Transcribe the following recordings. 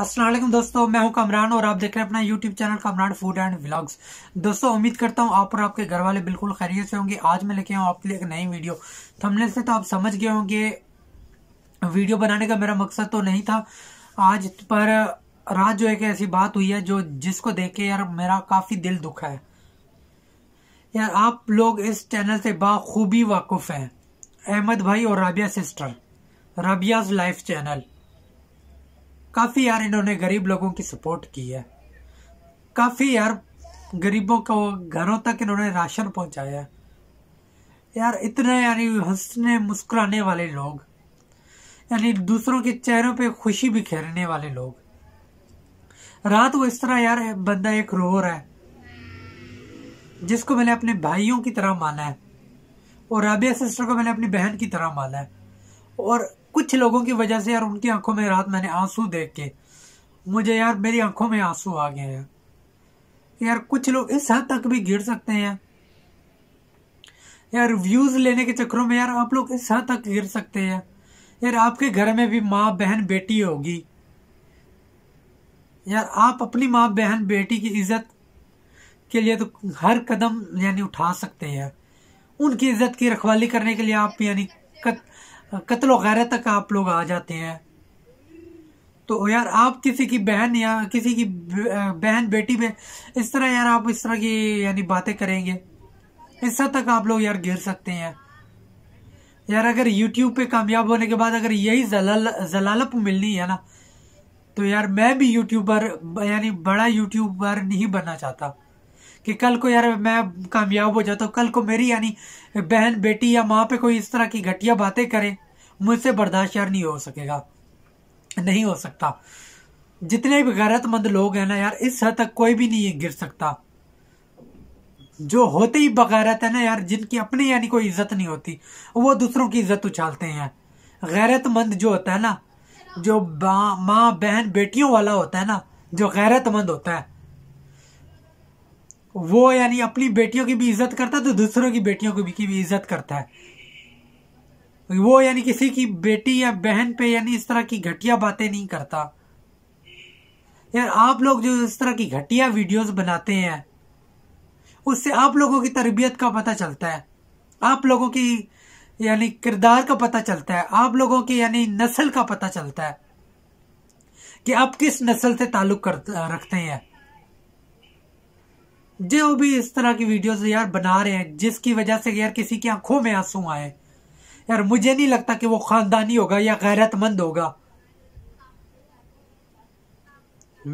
असलम दोस्तों मैं हूं कमरान और आप देख रहे हैं अपना YouTube channel Kamran food and vlogs दोस्तों उम्मीद करता हूं आप और आपके घर वाले बिल्कुल खैरियत से होंगे आज मैं लेके आऊँ आपके लिए एक नई वीडियो थंबनेल से तो आप समझ गए होंगे वीडियो बनाने का मेरा मकसद तो नहीं था आज पर रात जो एक ऐसी बात हुई है जो जिसको देख के यार मेरा काफ़ी दिल दुखा है यार आप लोग इस चैनल से बाखूबी वाकुफ़ हैं अहमद भाई और Rabia sister Rabia's life channel काफ़ी यार इन्होंने गरीब लोगों की सपोर्ट की है काफ़ी यार गरीबों को घरों तक इन्होंने राशन पहुंचाया है यार इतने यानी हंसने मुस्कुराने वाले लोग यानी दूसरों के चेहरों पे खुशी बिखेरने वाले लोग रात वो इस तरह यार बंदा एक रो रहा है जिसको मैंने अपने भाइयों की तरह माना है और राबिया सिस्टर को मैंने अपनी बहन की तरह माना है और कुछ लोगों की वजह से यार उनकी आंखों में रात मैंने आंसू देख के मुझे यार मेरी आंखों में आंसू आ गए यार यार कुछ लोग इस हद तक भी गिर सकते हैं यार व्यूज लेने के चक्करों में यार आप लोग इस हद तक गिर सकते हैं यार आपके घर में भी माँ बहन बेटी होगी यार आप अपनी माँ बहन बेटी की इज्जत के लिए तो हर कदम यानी उठा सकते हैं उनकी इज्जत की रखवाली करने के लिए आप यानी कत, कत्ल वगैरह तक आप लोग आ जाते हैं तो यार आप किसी की बहन या किसी की बहन बेटी में इस तरह यार आप इस तरह की यानी बातें करेंगे इस हद तक आप लोग यार गिर सकते हैं यार अगर YouTube पे कामयाब होने के बाद अगर यही जलाल जलालप मिलनी है ना तो यार मैं भी यूट्यूबर यानी बड़ा यूट्यूबर नहीं बनना चाहता कि कल को यार मैं कामयाब हो जाता हूँ कल को मेरी यानी बहन बेटी या माँ पे कोई इस तरह की घटिया बातें करे मुझसे बर्दाश्त यार नहीं हो सकेगा नहीं हो सकता जितने भी गैरतमंद लोग हैं ना यार इस हद तक कोई भी नहीं गिर सकता जो होते ही बगैरत है ना यार जिनकी अपनी यानी कोई इज्जत नहीं होती वो दूसरों की इज्जत उछालते हैं गैरतमंद जो होता है ना जो माँ बहन बेटियों वाला होता है ना जो गैरतमंद होता है वो यानी अपनी बेटियों की भी इज्जत करता है तो दूसरों की बेटियों को भी की भी इज्जत करता है तो वो यानी किसी की बेटी या बहन पे यानी इस तरह की घटिया बातें नहीं करता यार आप लोग जो इस तरह की घटिया वीडियोस बनाते हैं उससे आप लोगों की तरबियत का पता चलता है आप लोगों की यानी किरदार का पता चलता है आप लोगों की यानी नस्ल का पता चलता है कि आप किस नस्ल से ताल्लुक रखते हैं जो भी इस तरह की वीडियोस यार बना रहे हैं जिसकी वजह से यार किसी की आंखों में आंसू आए यार मुझे नहीं लगता कि वो खानदानी होगा या गैरतमंद होगा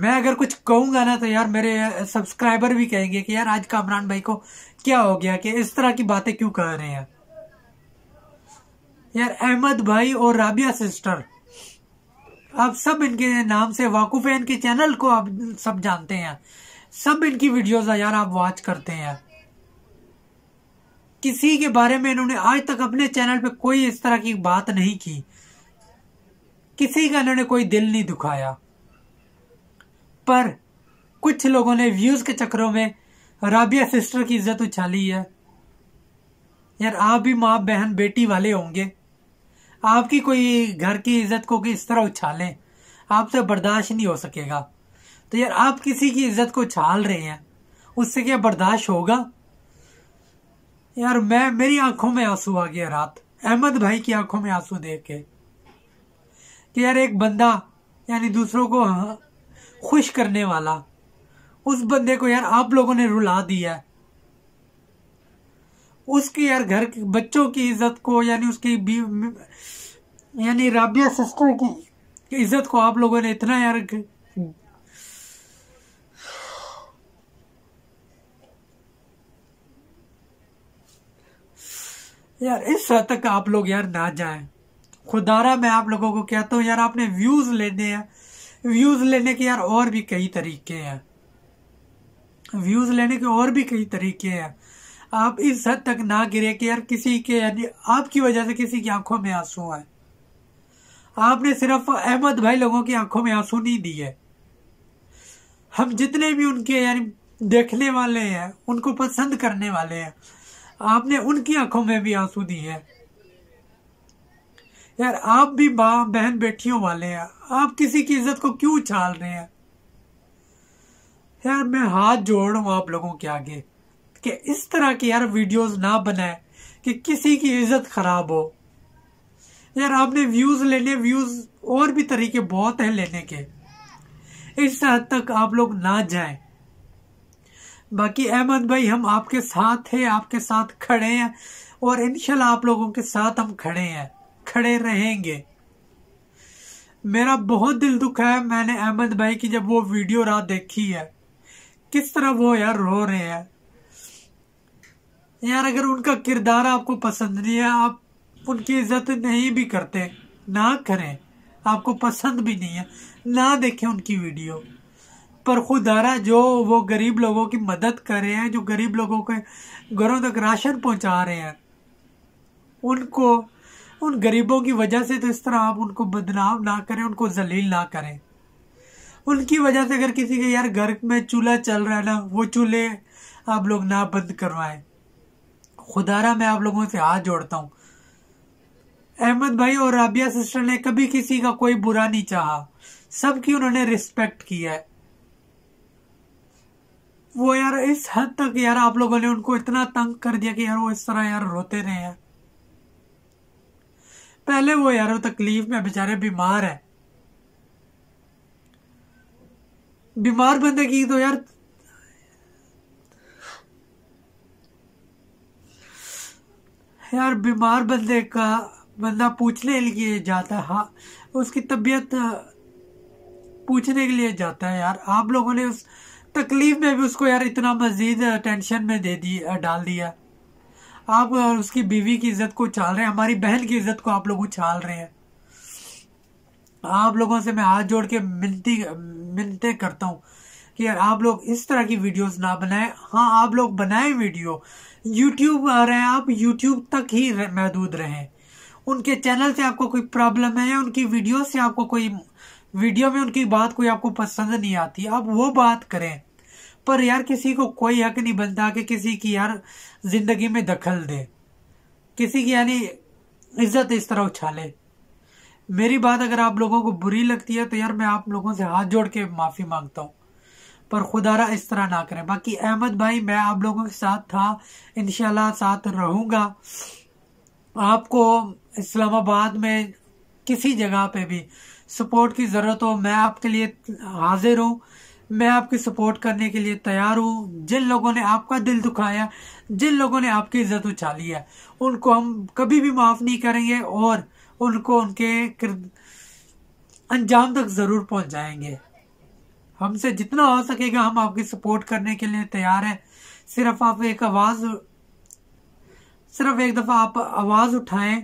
मैं अगर कुछ कहूंगा ना तो यार मेरे सब्सक्राइबर भी कहेंगे कि यार आज कामरान भाई को क्या हो गया कि इस तरह की बातें क्यों कह रहे हैं यार अहमद भाई और राबिया सिस्टर आप सब इनके नाम से वाकुफ है इनके चैनल को आप सब जानते हैं सब इनकी वीडियोस यार आप वॉच करते हैं किसी के बारे में इन्होंने आज तक अपने चैनल पे कोई इस तरह की बात नहीं की किसी का इन्होंने कोई दिल नहीं दुखाया पर कुछ लोगों ने व्यूज के चक्रों में राबिया सिस्टर की इज्जत उछाली है यार आप भी माँ बहन बेटी वाले होंगे आपकी कोई घर की इज्जत को किस इस तरह उछालें आपसे बर्दाश्त नहीं हो सकेगा तो यार आप किसी की इज्जत को छाल रहे हैं उससे क्या बर्दाश्त होगा यार मैं मेरी आंखों में आंसू आ गया रात अहमद भाई की आंखों में आंसू देख के कि यार एक बंदा यानी दूसरों को हाँ, खुश करने वाला उस बंदे को यार आप लोगों ने रुला दिया है उसके यार घर के बच्चों की इज्जत को यानी उसकी यानी राबिया सिस्टर की इज्जत को आप लोगों ने इतना यार यार इस हद तक आप लोग यार ना जाएं खुदारा मैं आप लोगों को कहता हूँ यार आपने व्यूज लेने हैं व्यूज लेने के यार और भी कई तरीके हैं व्यूज लेने के और भी कई तरीके हैं आप इस हद तक ना गिरे कि यार किसी के यानी आपकी वजह से किसी की आंखों में आंसू आए आपने सिर्फ अहमद भाई लोगों की आंखों में आंसू नहीं दिए हम जितने भी उनके यानी देखने वाले हैं उनको पसंद करने वाले हैं आपने उनकी आंखों में भी आंसू दिए हैं यार आप भी माँ बहन बेटियों वाले हैं आप किसी की इज्जत को क्यों उछाल रहे हैं यार मैं हाथ जोड़ रहा हूं आप लोगों के आगे कि इस तरह की यार वीडियोस ना बनाए कि किसी की इज्जत खराब हो यार आपने व्यूज लेने व्यूज और भी तरीके बहुत हैं लेने के इस हद तक आप लोग ना जाएं बाकी अहमद भाई हम आपके साथ हैं आपके साथ खड़े हैं और इनशाला आप लोगों के साथ हम खड़े हैं खड़े रहेंगे मेरा बहुत दिल दुख है मैंने अहमद भाई की जब वो वीडियो रात देखी है किस तरह वो यार रो रहे हैं यार अगर उनका किरदार आपको पसंद नहीं है आप उनकी इज्जत नहीं भी करते ना करें आपको पसंद भी नहीं है ना देखें उनकी वीडियो पर खुद आ रहा जो वो गरीब लोगों की मदद कर रहे हैं जो गरीब लोगों के घरों तक राशन पहुंचा रहे हैं उनको उन गरीबों की वजह से तो इस तरह आप उनको बदनाम ना करें उनको जलील ना करें उनकी वजह से अगर किसी के यार घर में चूल्हा चल रहा है ना वो चूल्हे आप लोग ना बंद करवाए खुदारा मैं आप लोगों से हाथ जोड़ता हूँ अहमद भाई और राबिया सिस्टर ने कभी किसी का कोई बुरा नहीं चाहा सबकी उन्होंने रिस्पेक्ट किया है वो यार इस हद तक यार आप लोगों ने उनको इतना तंग कर दिया कि यार वो इस तरह यार रोते रहे यार पहले वो यार तकलीफ में बेचारे बीमार है बीमार बंदे की तो यार यार बीमार बंदे का बंदा पूछने के लिए जाता है हाँ, उसकी तबीयत पूछने के लिए जाता है यार आप लोगों ने उस तकलीफ में भी उसको यार इतना मजीद टेंशन में दे दी डाल दिया आप उसकी बीवी की इज्जत को उछाल रहे हैं हमारी बहन की इज्जत को आप लोग उछाल रहे हैं आप लोगों से मैं हाथ जोड़ के मिलती मिलते करता हूँ कि यार आप लोग इस तरह की वीडियोस ना बनाएं हाँ आप लोग बनाएं वीडियो यूट्यूब आ रहे हैं आप यूट्यूब तक ही महदूद रहें उनके चैनल से आपको कोई प्रॉब्लम है उनकी वीडियो से आपको कोई वीडियो में उनकी बात कोई आपको पसंद नहीं आती आप वो बात करें पर यार किसी को कोई हक नहीं बनता कि किसी की यार जिंदगी में दखल दे किसी की यानी इज्जत इस तरह उछाले मेरी बात अगर आप लोगों को बुरी लगती है तो यार मैं आप लोगों से हाथ जोड़ के माफ़ी मांगता हूँ पर खुदारा इस तरह ना करें बाकी अहमद भाई मैं आप लोगों के साथ था इनशाला साथ रहूंगा आपको इस्लामाबाद में किसी जगह पे भी सपोर्ट की ज़रूरत हो मैं आपके लिए हाजिर हूँ मैं आपकी सपोर्ट करने के लिए तैयार हूँ जिन लोगों ने आपका दिल दुखाया जिन लोगों ने आपकी इज्जत उछाली है उनको हम कभी भी माफ़ नहीं करेंगे और उनको उनके अंजाम तक ज़रूर पहुंचाएंगे हमसे जितना हो सकेगा हम आपकी सपोर्ट करने के लिए तैयार हैं सिर्फ आप एक आवाज़ सिर्फ एक दफ़ा आप आवाज़ उठाएं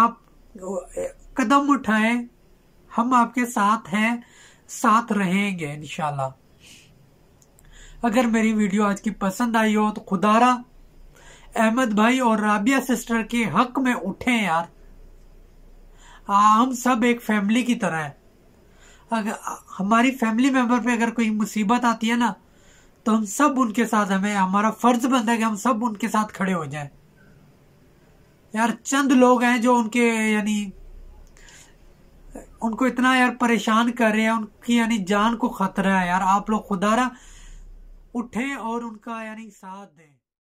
आप कदम उठाएं हम आपके साथ हैं साथ रहेंगे इनशाला अगर मेरी वीडियो आज की पसंद आई हो तो खुदारा अहमद भाई और राबिया सिस्टर के हक में उठें यार आ, हम सब एक फैमिली की तरह है अगर हमारी फैमिली मेंबर पे अगर कोई मुसीबत आती है ना तो हम सब उनके साथ हमें हमारा फर्ज बनता है कि हम सब उनके साथ खड़े हो जाएं यार चंद लोग हैं जो उनके यानी उनको इतना यार परेशान कर रहे हैं उनकी यानी जान को खतरा है यार आप लोग खुदारा उठें और उनका यानी साथ दें